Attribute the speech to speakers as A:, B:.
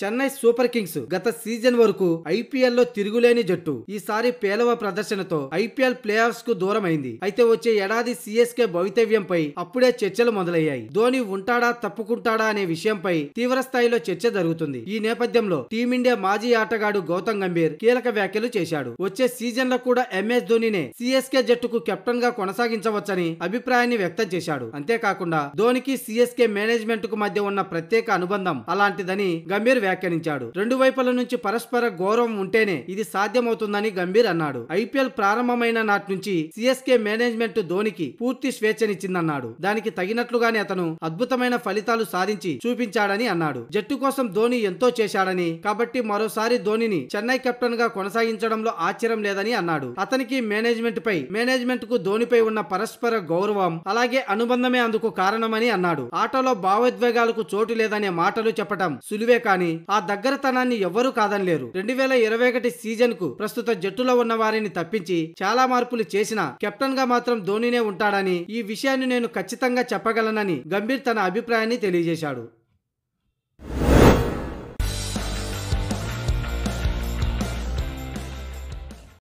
A: Chennai super kings గత season వరకు IPL లో తిరుగులేని జట్టు ఈసారి పేలవ ప్రదర్శనతో ఐపీఎల్ ప్లే ఆఫ్స్ కు దూరమైంది అయితే వచ్చే ఏడాది సీఎస్కే భవితవ్యంపై అప్పుడే చర్చలు మొదలయ్యాయి ధోని ఉంటాడా తప్పుకుంటాడా అనే విషయంపై తీవ్ర స్థాయిలో చర్చ జరుగుతుంది ఈ నేపథ్యంలో టీమిండియా మాజీ ఆటగాడు గౌతమ్ గంభీర్ కీలక వ్యాఖ్యలు చేశాడు వచ్చే సీజన్ లో కూడా ఎంఎస్ ధోనినే సీఎస్కే జట్టుకు కెప్టెన్ గా కొనసాగించవచ్చని అభిప్రాయాన్ని వ్యక్తం చేశాడు అంతేకాకుండా ధోనికి సీఎస్కే మేనేజ్మెంట్ కు మధ్య ఉన్న ప్రత్యేక అనుబంధం అలాంటిదని గంభీర్ వ్యాఖ్యానించాడు రెండు వైపుల నుంచి పరస్పర గౌరవం ఉంటేనే ఇది సాధ్యమవుతుందని గంభీర్ అన్నాడు ఐపీఎల్ ప్రారంభమైన నాటి నుంచి సిఎస్కే మేనేజ్మెంట్ ధోనికి పూర్తి స్వేచ్ఛనిచ్చిందన్నాడు దానికి తగినట్లుగానే అతను అద్భుతమైన ఫలితాలు సాధించి చూపించాడని అన్నాడు జట్టు కోసం ధోని ఎంతో చేశాడని కాబట్టి మరోసారి ధోనిని చెన్నై కెప్టెన్ గా కొనసాగించడంలో ఆశ్చర్యం లేదని అన్నాడు అతనికి మేనేజ్మెంట్ పై మేనేజ్మెంట్ కు ధోనిపై ఉన్న పరస్పర గౌరవం అలాగే అనుబంధమే అందుకు కారణమని అన్నాడు ఆటలో భావోద్వేగాలకు చోటు లేదనే మాటలు చెప్పటం సులువే కానీ ఆ దగ్గరతనాన్ని ఎవ్వరూ కాదనలేరు రెండు వేల ఇరవై ఒకటి సీజన్ కు ప్రస్తుత జట్టులో ఉన్న వారిని తప్పించి చాలా మార్పులు చేసిన కెప్టెన్ గా మాత్రం ధోనినే ఉంటాడని ఈ విషయాన్ని నేను ఖచ్చితంగా చెప్పగలనని గంభీర్ తన అభిప్రాయాన్ని తెలియజేశాడు